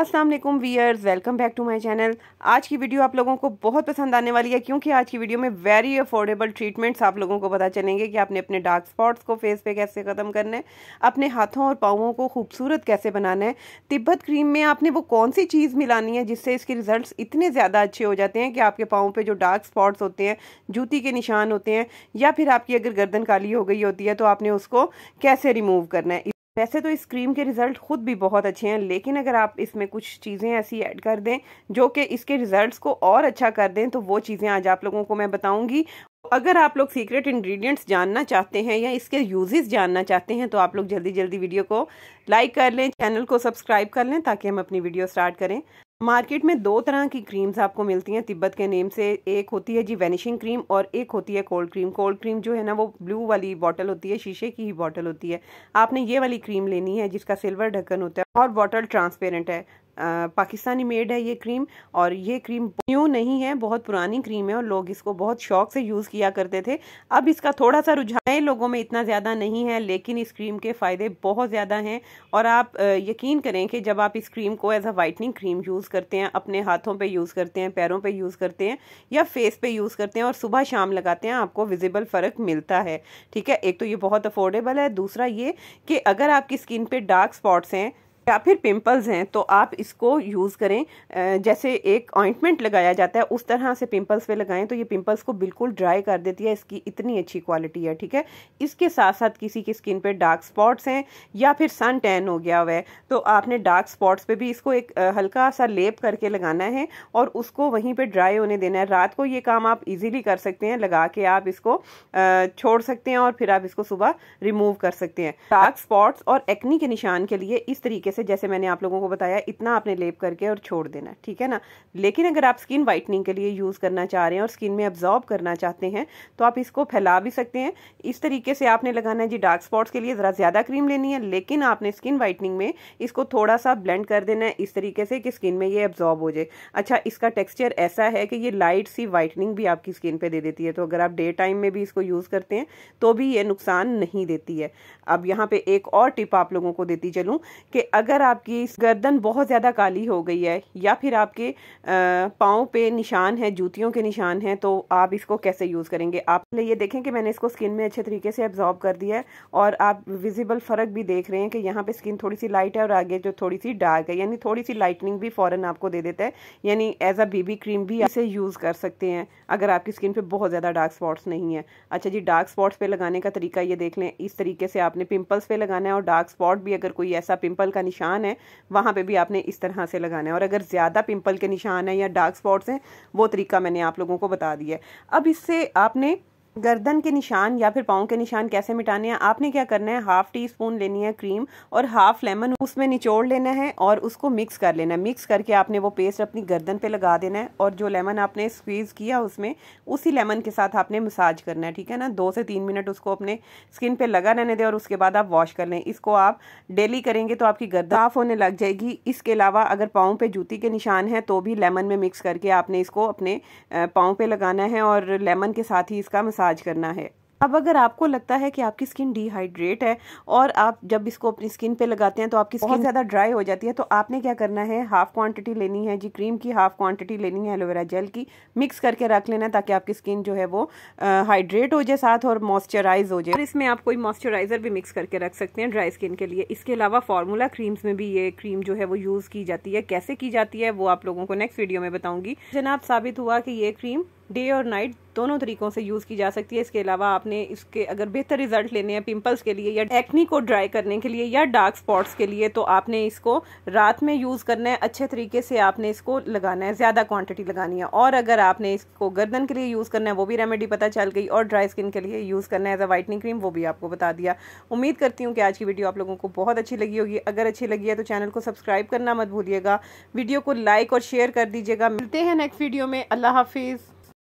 Aslam viewers welcome back to my channel आज की video आप लोगों को बहुत पसंद आने वाली है क्योंकि आज की वीडियो में वेरी अफोर्डेबल ट्रीटमेंट्स आप लोगों को पता चलेंगे कि आपने अपने डार्क स्पॉट्स को फेस पे कैसे ख़त्म करना है अपने हाथों और पाँवों को खूबसूरत कैसे बनाना है तिब्बत क्रीम में आपने वो कौन सी चीज़ मिलानी है जिससे इसके रिजल्ट इतने ज़्यादा अच्छे हो जाते हैं कि आपके पाओं पर जो डार्क स्पॉट्स होते हैं जूती के निशान होते हैं या फिर आपकी अगर गर्दन काली हो गई होती है तो आपने उसको कैसे रिमूव करना है वैसे तो इस क्रीम के रिज़ल्ट ख़ुद भी बहुत अच्छे हैं लेकिन अगर आप इसमें कुछ चीज़ें ऐसी ऐड कर दें जो कि इसके रिज़ल्ट को और अच्छा कर दें तो वो चीज़ें आज आप लोगों को मैं बताऊंगी अगर आप लोग सीक्रेट इंग्रेडिएंट्स जानना चाहते हैं या इसके यूजेस जानना चाहते हैं तो आप लोग जल्दी जल्दी वीडियो को लाइक कर लें चैनल को सब्सक्राइब कर लें ताकि हम अपनी वीडियो स्टार्ट करें मार्केट में दो तरह की क्रीम्स आपको मिलती हैं तिब्बत के नेम से एक होती है जी वैनिशिंग क्रीम और एक होती है कोल्ड क्रीम कोल्ड क्रीम जो है ना वो ब्लू वाली बॉटल होती है शीशे की ही बॉटल होती है आपने ये वाली क्रीम लेनी है जिसका सिल्वर ढक्कन होता है और बॉटल ट्रांसपेरेंट है पाकिस्तानी मेड है ये क्रीम और ये क्रीम न्यू नहीं है बहुत पुरानी क्रीम है और लोग इसको बहुत शौक से यूज़ किया करते थे अब इसका थोड़ा सा रुझान लोगों में इतना ज़्यादा नहीं है लेकिन इस क्रीम के फ़ायदे बहुत ज़्यादा हैं और आप यकीन करें कि जब आप इस क्रीम को as a whitening cream use करते हैं अपने हाथों पर यूज़ करते हैं पैरों पर यूज़ करते हैं या फेस पर यूज़ करते हैं और सुबह शाम लगाते हैं आपको विजिबल फ़र्क मिलता है ठीक है एक तो ये बहुत अफोर्डेबल है दूसरा ये कि अगर आपकी स्किन पर डार्क स्पॉट्स हैं या फिर पिंपल्स हैं तो आप इसको यूज़ करें जैसे एक ऑइंटमेंट लगाया जाता है उस तरह से पिंपल्स पे लगाएं तो ये पिंपल्स को बिल्कुल ड्राई कर देती है इसकी इतनी अच्छी क्वालिटी है ठीक है इसके साथ साथ किसी की स्किन पे डार्क स्पॉट्स हैं या फिर सन टैन हो गया हुआ है तो आपने डार्क स्पॉट्स पर भी इसको एक हल्का सा लेप करके लगाना है और उसको वहीं पर ड्राई होने देना है रात को ये काम आप इजीली कर सकते हैं लगा के आप इसको छोड़ सकते हैं और फिर आप इसको सुबह रिमूव कर सकते हैं डार्क स्पॉट्स और एक्नी के निशान के लिए इस तरीके से जैसे मैंने आप लोगों को बताया इतना आपने लेप करके और छोड़ देना ठीक है ना लेकिन अगर आप स्किन वाइटनिंग के लिए यूज़ करना चाह रहे हैं और स्किन में अब्जॉर्ब करना चाहते हैं तो आप इसको फैला भी सकते हैं इस तरीके से आपने लगाना है जी डार्क स्पॉट्स के लिए ज़रा ज़्यादा क्रीम लेनी है लेकिन आपने स्किन वाइटनिंग में इसको थोड़ा सा ब्लेंड कर देना है इस तरीके से कि स्किन में ये एब्जॉर्ब हो जाए अच्छा इसका टेक्स्चर ऐसा है कि ये लाइट सी वाइटनिंग भी आपकी स्किन पर दे देती है तो अगर आप डे टाइम में भी इसको यूज़ करते हैं तो भी ये नुकसान नहीं देती है अब यहाँ पर एक और टिप आप लोगों को देती चलूँ कि अगर अगर आपकी गर्दन बहुत ज़्यादा काली हो गई है या फिर आपके पाँव पे निशान है जूतियों के निशान हैं तो आप इसको कैसे यूज़ करेंगे आप ये देखें कि मैंने इसको स्किन में अच्छे तरीके से एब्जॉर्ब कर दिया है और आप विजिबल फ़र्क भी देख रहे हैं कि यहाँ पे स्किन थोड़ी सी लाइट है और आगे जो थोड़ी सी डार्क है यानी थोड़ी सी लाइटनिंग भी फ़ौरन आपको दे देता है यानी एज अ बीबी क्रीम भी इसे यूज़ कर सकते हैं अगर आपकी स्किन पर बहुत ज़्यादा डार्क स्पॉट्स नहीं है अच्छा जी डार्क स्पॉट्स पर लगाने का तरीका ये देख लें इस तरीके से आपने पिम्पल्स पर लगाना है और डार्क स्पॉट भी अगर कोई ऐसा पिम्पल का निशान है वहाँ पे भी आपने इस तरह से लगाना है और अगर ज़्यादा पिंपल के निशान हैं या डार्क स्पॉट्स हैं वो तरीका मैंने आप लोगों को बता दिया है अब इससे आपने गर्दन के निशान या फिर पाँव के निशान कैसे मिटाने हैं आपने क्या करना है हाफ टी स्पून लेनी है क्रीम और हाफ लेमन उसमें निचोड़ लेना है और उसको मिक्स कर लेना है मिक्स करके आपने वो पेस्ट अपनी गर्दन पे लगा देना है और जो लेमन आपने स्क्वीज़ किया उसमें उसी लेमन के साथ आपने मसाज करना है ठीक है ना दो से तीन मिनट उसको अपने स्किन पर लगा रहने दें और उसके बाद आप वॉश कर लें इसको आप डेली करेंगे तो आपकी गर्दन साफ होने लग जाएगी इसके अलावा अगर पाँव पर जूती के निशान हैं तो भी लेमन में मिक्स करके आपने इसको अपने पाँव पर लगाना है और लेमन के साथ ही इसका मसाज मसाज करना है अब अगर आपको लगता है कि आपकी स्किन डिहाइड्रेट है और आप जब इसको अपनी स्किन पे लगाते हैं तो आपकी स्किन ज़्यादा ड्राई हो जाती है तो आपने क्या करना है हाफ क्वांटिटी लेनी है जी क्रीम की हाफ क्वांटिटी लेनी है एलोवेरा जेल की मिक्स करके रख लेना ताकि आपकी स्किन जो है वो हाइड्रेट हो जाए साथ और मॉइस्चराइज हो जाए और इसमें आप कोई मॉइस्चराइज़र भी मिक्स करके रख सकते हैं ड्राई स्किन के लिए इसके अलावा फार्मूला क्रीम्स में भी ये क्रीम जो है वो यूज़ की जाती है कैसे की जाती है वो आप लोगों को नेक्स्ट वीडियो में बताऊँगी जनाब साबित हुआ कि ये क्रीम डे और नाइट दोनों तरीकों से यूज़ की जा सकती है इसके अलावा आपने इसके अगर बेहतर रिजल्ट लेने हैं पिंपल्स के लिए या एक्नी को ड्राई करने के लिए या डार्क स्पॉट्स के लिए तो आपने इसको रात में यूज़ करना है अच्छे तरीके से आपने इसको लगाना है ज़्यादा क्वांटिटी लगानी है और अगर आपने इसको गर्दन के लिए यूज़ करना है वो भी रेमेडी पता चल गई और ड्राई स्किन के लिए यूज़ करना है एज अ वाइटनिंग क्रीम वो भी आपको बता दिया उम्मीद करती हूँ कि आज की वीडियो आप लोगों को बहुत अच्छी लगी होगी अगर अच्छी लगी है तो चैनल को सब्सक्राइब करना मत भूलिएगा वीडियो को लाइक और शेयर कर दीजिएगा मिलते हैं नेक्स्ट वीडियो में अल्लाह हाफिज़